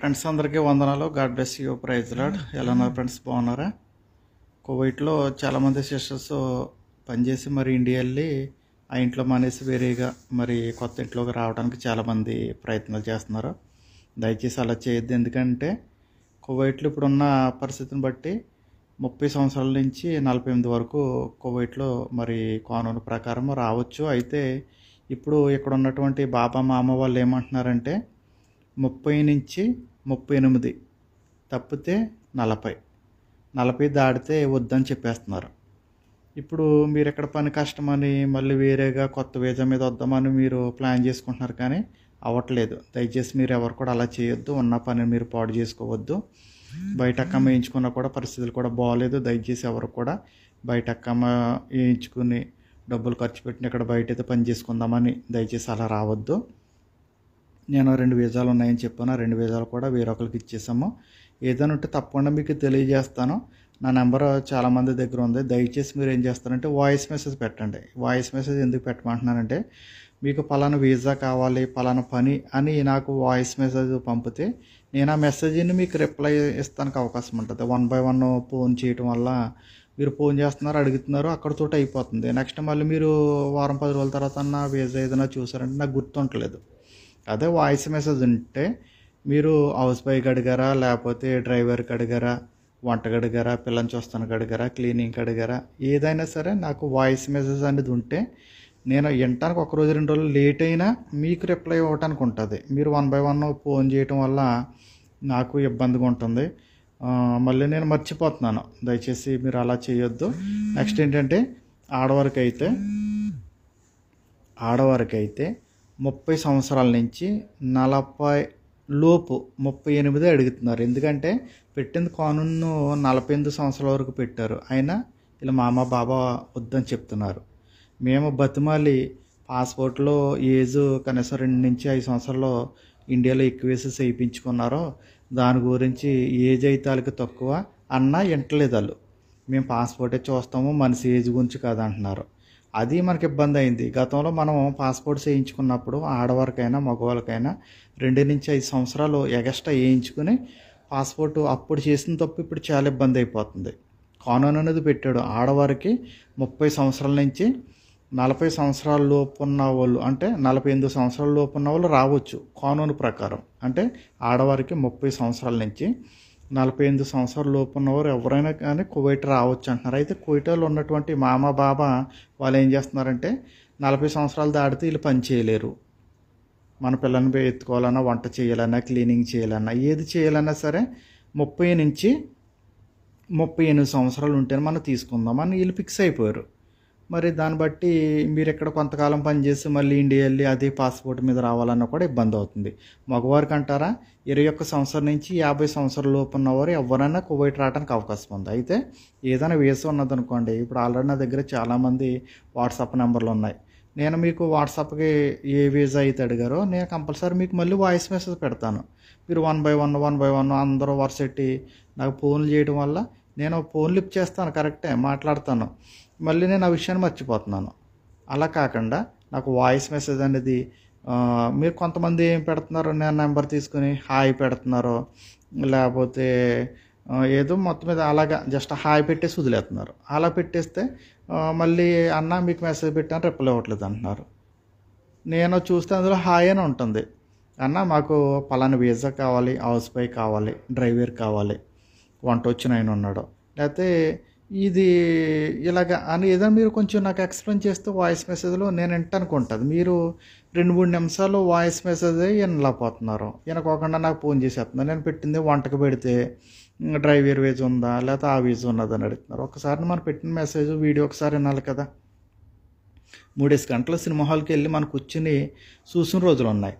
friends అందరికీ వందనాలు God bless you praise Lord ఎలా ఉన్నారు ఫ్రెండ్స్ బాగున్నారా కోవిడ్లో చాలామంది సిస్టర్స్ పనిచేసి మరి ఇండియా వెళ్ళి ఆ ఇంట్లో మానేసి వేరేగా మరి కొత్త ఇంట్లోకి రావడానికి చాలామంది ప్రయత్నాలు చేస్తున్నారు దయచేసి అలా చేయొద్దు ఎందుకంటే కోవిడ్లో ఇప్పుడున్న పరిస్థితిని బట్టి ముప్పై సంవత్సరాల నుంచి నలభై ఎనిమిది వరకు కోవిడ్లో మరి కానూను ప్రకారం రావచ్చు అయితే ఇప్పుడు ఇక్కడ ఉన్నటువంటి బాబా మామ వాళ్ళు ఏమంటున్నారంటే ముప్పై నుంచి ముప్పై ఎనిమిది తప్పితే నలభై నలభై దాటితే వద్దని చెప్పేస్తున్నారు ఇప్పుడు మీరు ఇక్కడ పని కష్టమని మళ్ళీ వేరేగా కొత్త వీజా మీద వద్దామని మీరు ప్లాన్ చేసుకుంటున్నారు కానీ అవ్వట్లేదు దయచేసి మీరు ఎవరు కూడా అలా చేయొద్దు ఉన్న పని మీరు పాడు చేసుకోవద్దు బయట అక్కమ్మ వేయించుకున్నా కూడా పరిస్థితులు కూడా బాగాలేదు దయచేసి ఎవరు కూడా బయట అక్కమ్మ వేయించుకుని డబ్బులు ఖర్చు పెట్టిన ఇక్కడ బయట అయితే పని చేసుకుందామని దయచేసి అలా రావద్దు నేను రెండు వీజాలు ఉన్నాయని చెప్పాను ఆ రెండు వీజాలు కూడా వేరొకరికి ఇచ్చేసాము ఏదైనా ఉంటే తప్పకుండా మీకు తెలియజేస్తాను నా నెంబర్ చాలామంది దగ్గర ఉంది దయచేసి మీరు ఏం చేస్తారంటే వాయిస్ మెసేజ్ పెట్టండి వాయిస్ మెసేజ్ ఎందుకు పెట్టమంటున్నానంటే మీకు పలానా వీజా కావాలి పలానా పని అని నాకు వాయిస్ మెసేజ్ పంపితే నేను ఆ మెసేజ్ని మీకు రిప్లై ఇస్తానికి అవకాశం ఉంటుంది వన్ బై వన్ ఫోన్ చేయటం వల్ల మీరు ఫోన్ చేస్తున్నారు అడుగుతున్నారు అక్కడితో అయిపోతుంది నెక్స్ట్ మళ్ళీ మీరు వారం పది రోజుల తర్వాత నా వీజా ఏదైనా చూసారంటే నాకు గుర్తుండలేదు అదే వాయిస్ మెసేజ్ ఉంటే మీరు హౌస్ బాయ్కి అడిగారా లేకపోతే డ్రైవర్కి అడిగారా వంట అడిగారా పిల్లని చూస్తానికి అడిగారా క్లీనింగ్ అడిగారా ఏదైనా సరే నాకు వాయిస్ మెసేజ్ అనేది ఉంటే నేను వినటానికి ఒక రోజు రెండు రోజులు లేట్ అయినా మీకు రిప్లై ఇవ్వటానికి ఉంటుంది మీరు వన్ బై వన్ ఫోన్ చేయటం వల్ల నాకు ఇబ్బందిగా ఉంటుంది మళ్ళీ నేను మర్చిపోతున్నాను దయచేసి మీరు అలా చేయొద్దు నెక్స్ట్ ఏంటంటే ఆడవారికి అయితే ఆడవారికి అయితే ముప్పై సంవత్సరాల నుంచి నలభై లోపు ముప్పై ఎనిమిది అడుగుతున్నారు ఎందుకంటే పెట్టింది కానూన్ను నలభై ఎనిమిది సంవత్సరాల వరకు పెట్టారు అయినా ఇలా మామ బాబా వద్దని చెప్తున్నారు మేము బతిమాలి పాస్పోర్ట్లో ఏజ్ కనీసం రెండు నుంచి ఐదు సంవత్సరాలు ఇండియాలో ఎక్కువ వేసి చేయించుకున్నారో దాని గురించి ఏజ్ అయితే వాళ్ళకి తక్కువ అన్నా వింటలేదు వాళ్ళు మేము పాస్పోర్టే చూస్తాము మనిషి ఏజ్ గురించి కాదంటున్నారు అది మనకి ఇబ్బంది అయింది గతంలో మనం పాస్పోర్ట్ చేయించుకున్నప్పుడు ఆడవారికైనా మగవాళ్ళకైనా రెండు నుంచి ఐదు సంవత్సరాలు ఎగస్ట్రా వేయించుకుని పాస్పోర్ట్ అప్పుడు చేసిన తప్పు ఇప్పుడు చాలా ఇబ్బంది అయిపోతుంది కానూన్ అనేది పెట్టాడు ఆడవారికి ముప్పై సంవత్సరాల నుంచి నలభై సంవత్సరాల లోపు ఉన్న వాళ్ళు అంటే నలభై ఎనిమిది సంవత్సరాల లోపు ఉన్న వాళ్ళు రావచ్చు కానూను ప్రకారం అంటే ఆడవారికి ముప్పై సంవత్సరాల నుంచి నలభై ఎనిమిది సంవత్సరాల లోపు ఉన్నవారు ఎవరైనా కానీ కువైట్ రావచ్చు అంటున్నారు అయితే కువైట్లో ఉన్నటువంటి మామ బాబా వాళ్ళు ఏం చేస్తున్నారంటే నలభై సంవత్సరాలు దాటితే వీళ్ళు పని చేయలేరు మన పిల్లల్ని ఎత్తుకోవాలన్నా వంట చేయాలన్నా క్లీనింగ్ చేయాలన్నా ఏది చేయాలన్నా సరే ముప్పై నుంచి ముప్పై ఎనిమిది సంవత్సరాలు ఉంటేనే మనం తీసుకుందాం అని వీళ్ళు ఫిక్స్ అయిపోయారు మరి దాన్ని బట్టి మీరు ఇక్కడ కొంతకాలం పనిచేసి మళ్ళీ ఇండియా వెళ్ళి అదే పాస్పోర్ట్ మీద రావాలన్నా కూడా ఇబ్బంది అవుతుంది మగవారికి అంటారా ఇరవై ఒక్క సంవత్సరం నుంచి యాభై సంవత్సరాల లోపు ఉన్నవారు ఎవరైనా కువైట్ రావడానికి అవకాశం ఉంది అయితే ఏదైనా వేసి ఉన్నదనుకోండి ఇప్పుడు ఆల్రెడీ నా దగ్గర చాలామంది వాట్సాప్ నెంబర్లు ఉన్నాయి నేను మీకు వాట్సాప్కి ఏ వీజా అయితే అడిగారో నేను కంపల్సరీ మీకు మళ్ళీ వాయిస్ మెసేజ్ పెడతాను మీరు one by one one by one అందరూ వరుసెట్టి నాకు ఫోన్లు చేయడం వల్ల నేను ఫోన్ లిఫ్ట్ చేస్తాను కరెక్టే మాట్లాడతాను మళ్ళీ నేను ఆ విషయాన్ని మర్చిపోతున్నాను అలా కాకుండా నాకు వాయిస్ మెసేజ్ అనేది మీరు కొంతమంది ఏం పెడుతున్నారో నేను నెంబర్ తీసుకుని హాయ్ పెడుతున్నారు లేకపోతే ఏదో మొత్తం మీద అలాగా జస్ట్ హాయ్ పెట్టేసి వదిలేస్తున్నారు అలా పెట్టేస్తే మళ్ళీ అన్న మీకు మెసేజ్ పెట్టాను రిప్లై ఇవ్వట్లేదు అంటున్నారు నేను చూస్తే అందులో హాయ్ అని ఉంటుంది అన్న మాకు పలానా వీసా కావాలి హౌస్ బై కావాలి డ్రైవర్ కావాలి వంట వచ్చిన ఆయన ఉన్నాడు లేకపోతే ఇది ఇలాగ అని ఏదైనా మీరు కొంచెం నాకు ఎక్స్ప్లెయిన్ చేస్తే వాయిస్ మెసేజ్లో నేను వింటానుకుంటుంది మీరు రెండు మూడు నిమిషాలు వాయిస్ మెసేజ్ వినలేకపోతున్నారు వినకోకుండా నాకు ఫోన్ చేసేస్తున్నారు నేను పెట్టింది వంటకు పెడితే డ్రైవర్ వేజ్ ఉందా లేకపోతే ఆ వేజ్ ఉన్నదా అని అడుగుతున్నారు ఒకసారి మనం పెట్టిన మెసేజ్ వీడియో ఒకసారి వినాలి కదా మూడేసి గంటల సినిమా హాల్కి వెళ్ళి మనం కూర్చుని చూసిన రోజులు ఉన్నాయి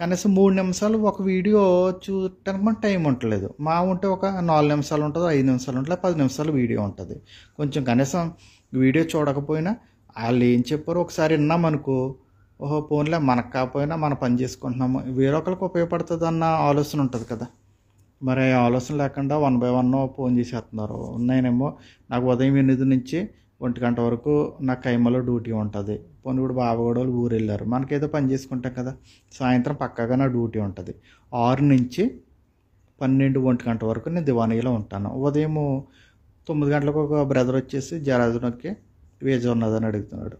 కనీసం మూడు నిమిషాలు ఒక వీడియో చూడటానికి మనకు టైం ఉండలేదు మా ఉంటే ఒక నాలుగు నిమిషాలు ఉంటుంది ఐదు నిమిషాలు ఉంటుంది పది నిమిషాలు వీడియో ఉంటుంది కొంచెం కనీసం వీడియో చూడకపోయినా వాళ్ళు ఏం చెప్పారో ఒకసారి విన్నామనుకో ఓహో ఫోన్లే మనకు కాకపోయినా మనం పని చేసుకుంటున్నాము వేరొకరికి ఉపయోగపడుతుంది అన్న ఆలోచన ఉంటుంది కదా మరి ఆలోచన లేకుండా వన్ బై వన్ ఫోన్ చేసేస్తున్నారు ఉన్నాయనేమో నాకు ఉదయం ఎనిమిది నుంచి ఒంటి గంట వరకు నా కైమలో డ్యూటీ ఉంటుంది పోనీ కూడా బావగోడ ఊరు వెళ్ళారు మనకేదో పని చేసుకుంటాం కదా సాయంత్రం పక్కాగా నా డ్యూటీ ఉంటుంది ఆరు నుంచి పన్నెండు ఒంటి గంట వరకు నేను దివానీలో ఉంటాను ఉదయం తొమ్మిది గంటలకు ఒక బ్రదర్ వచ్చేసి జరాజునకి ఉన్నదా ఉన్నదని అడుగుతున్నాడు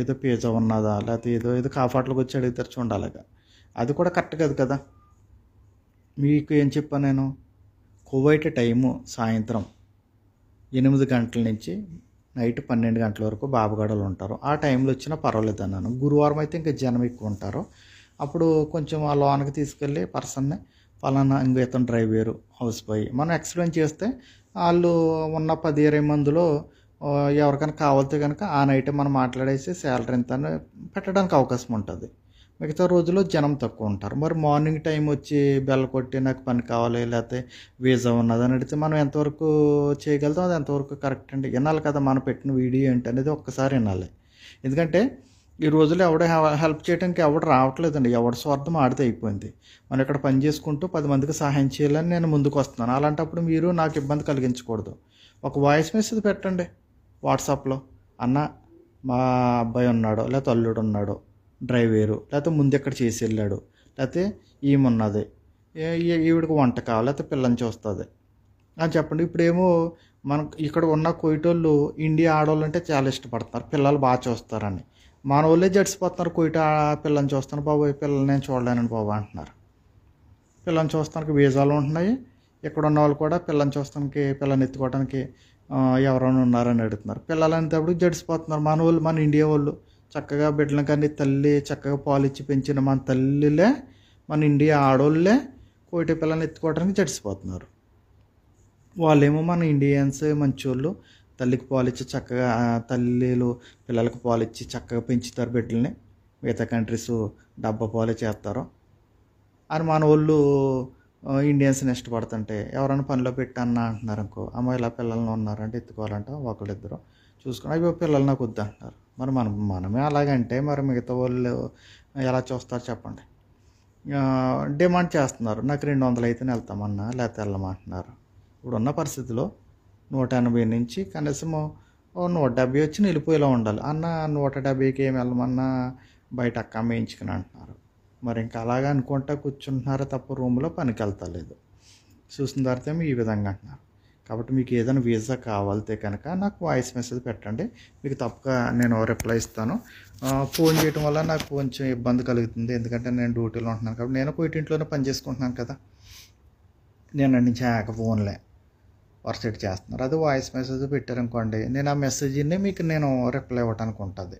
ఏదో పేజ ఉన్నదా లేకపోతే ఏదో ఏదో కాఫాట్లకు వచ్చి అడుగుతారు చూడాలిగా అది కూడా కరెక్ట్ కాదు కదా మీకు ఏం చెప్పాను నేను కువైట్ టైము సాయంత్రం ఎనిమిది గంటల నుంచి నైట్ పన్నెండు గంటల వరకు బాబుగాడలు ఉంటారు ఆ టైంలో వచ్చినా పర్వాలేదు అన్నాను గురువారం అయితే ఇంకా జనం ఎక్కువ ఉంటారు అప్పుడు కొంచెం ఆ లోన్కి తీసుకెళ్ళి పర్సన్ని పలానా ఇంకో ఇతను డ్రైవరు హౌస్ బాయ్ మనం ఎక్స్ప్లెయిన్ చేస్తే వాళ్ళు ఉన్న పది ఇరవై మందిలో ఎవరికైనా కావాలితే కనుక ఆ నైట్ మనం మాట్లాడేసి శాలరీ ఎంత పెట్టడానికి అవకాశం ఉంటుంది మిగతా రోజుల్లో జనం తక్కువ ఉంటారు మరి మార్నింగ్ టైం వచ్చి బెల్ల కొట్టి నాకు పని కావాలి లేకపోతే వీజా ఉన్నది అని అడిగితే మనం ఎంతవరకు చేయగలుగుతాం అది ఎంతవరకు కరెక్ట్ అండి వినాలి కదా మనం పెట్టిన వీడియో ఏంటి అనేది ఒక్కసారి వినాలి ఎందుకంటే ఈ రోజుల్లో ఎవడ హెల్ప్ చేయడానికి ఎవడు రావట్లేదండి ఎవడు స్వార్థం ఆడితే అయిపోయింది మనం ఇక్కడ పని చేసుకుంటూ పది మందికి సహాయం చేయాలని నేను ముందుకు వస్తున్నాను అలాంటప్పుడు మీరు నాకు ఇబ్బంది కలిగించకూడదు ఒక వాయిస్ మెసేజ్ పెట్టండి వాట్సాప్లో అన్న మా అబ్బాయి ఉన్నాడు లేకపోతే అల్లుడు ఉన్నాడు డ్రైవేరు లేకపోతే ముందు ఎక్కడ చేసి వెళ్ళాడు లేకపోతే ఏమున్నది ఈవిడికి వంట కావాలి లేకపోతే పిల్లని చూస్తుంది అని చెప్పండి ఇప్పుడేమో మన ఇక్కడ ఉన్న కొయిటోళ్ళు ఇండియా ఆడవాళ్ళు అంటే చాలా ఇష్టపడతారు పిల్లలు బాగా చూస్తారని మన వాళ్ళే జడిసిపోతున్నారు కొయిట పిల్లని చూస్తాను బాబు పిల్లల్ని నేను చూడలేనని బాబు అంటున్నారు పిల్లని చూస్తానికి వీజాలు ఉంటున్నాయి ఇక్కడ ఉన్న వాళ్ళు కూడా పిల్లని చూస్తానికి పిల్లని ఎత్తుకోవడానికి ఎవరైనా ఉన్నారని అడుగుతున్నారు పిల్లలు అనేటప్పుడు జడిసిపోతున్నారు మన వాళ్ళు మన ఇండియా వాళ్ళు చక్కగా బిడ్డల కానీ తల్లి చక్కగా పాలు ఇచ్చి పెంచిన మన తల్లిలే మన ఇండియా ఆడోళ్ళే కోటి పిల్లల్ని ఎత్తుకోవడానికి చడిసిపోతున్నారు వాళ్ళేమో మన ఇండియన్స్ మంచోళ్ళు తల్లికి పాలిచ్చి చక్కగా తల్లిలు పిల్లలకు పాలిచ్చి చక్కగా పెంచుతారు బిడ్డల్ని మిగతా కంట్రీస్ డబ్బా పాలు చేస్తారు అని మన వాళ్ళు ఇండియన్స్ని ఇష్టపడుతుంటే ఎవరైనా పనిలో అన్న అంటున్నారు అనుకో అమ్మాయి ఇలా పిల్లలను ఉన్నారంటే ఎత్తుకోవాలంటే ఒకళ్ళిద్దరు చూసుకుని అవి పిల్లలు నాకు వద్దంటారు మరి మనం మనమే అలాగంటే మరి మిగతా వాళ్ళు ఎలా చూస్తారు చెప్పండి డిమాండ్ చేస్తున్నారు నాకు రెండు వందలు అయితే వెళ్తామన్నా లేకపోతే వెళ్ళమంటున్నారు ఇప్పుడున్న పరిస్థితిలో నూట ఎనభై నుంచి కనీసం నూట డెబ్బై వచ్చి నిలిపోయేలా ఉండాలి అన్న నూట డెబ్బైకి ఏం వెళ్ళమన్నా బయట అక్క మేయించుకుని అంటున్నారు మరి ఇంకా అలాగా అనుకుంటా కూర్చుంటున్నారా తప్ప రూమ్లో పనికి వెళ్తలేదు చూసిన తర్వాత ఈ విధంగా అంటున్నారు కాబట్టి మీకు ఏదైనా వీసా కావాలితే కనుక నాకు వాయిస్ మెసేజ్ పెట్టండి మీకు తప్పక నేను రిప్లై ఇస్తాను ఫోన్ చేయడం వల్ల నాకు కొంచెం ఇబ్బంది కలుగుతుంది ఎందుకంటే నేను డ్యూటీలో ఉంటున్నాను కాబట్టి నేను పోయి ఇంట్లోనే పని చేసుకుంటున్నాను కదా నేను నుంచి హ్యాక ఫోన్లే వర్సెట్ చేస్తున్నారు అది వాయిస్ మెసేజ్ పెట్టారనుకోండి నేను ఆ మెసేజ్ని మీకు నేను రిప్లై ఇవ్వడానికి ఉంటుంది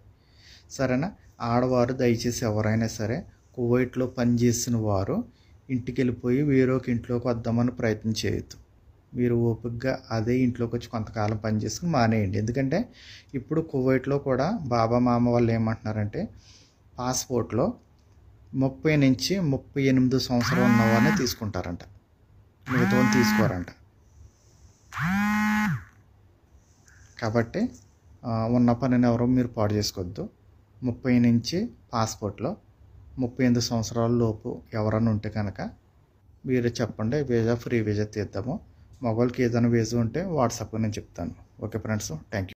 సరేనా ఆడవారు దయచేసి ఎవరైనా సరే కువైట్లో పనిచేసిన వారు ఇంటికి వెళ్ళిపోయి వేరొక ఇంట్లోకి వద్దామని ప్రయత్నం చేయొద్దు మీరు ఓపికగా అదే ఇంట్లోకి వచ్చి కొంతకాలం పనిచేసుకుని మానేయండి ఎందుకంటే ఇప్పుడు కువైట్లో కూడా బాబా మామ వాళ్ళు ఏమంటున్నారంటే పాస్పోర్ట్లో ముప్పై నుంచి ముప్పై ఎనిమిది సంవత్సరం ఉన్నవానే తీసుకుంటారంట మిగతా తీసుకోరంట కాబట్టి ఉన్న పనిని ఎవరో మీరు పాడు చేసుకోవద్దు ముప్పై నుంచి పాస్పోర్ట్లో ముప్పై ఎనిమిది సంవత్సరాల లోపు ఎవరన్నా ఉంటే కనుక మీరు చెప్పండి వీజా ఫ్రీ వీజా తీద్దాము మొబైల్కి ఏదైనా వేసి ఉంటే వాట్సాప్గా నేను చెప్తాను ఓకే ఫ్రెండ్స్ థ్యాంక్ యూ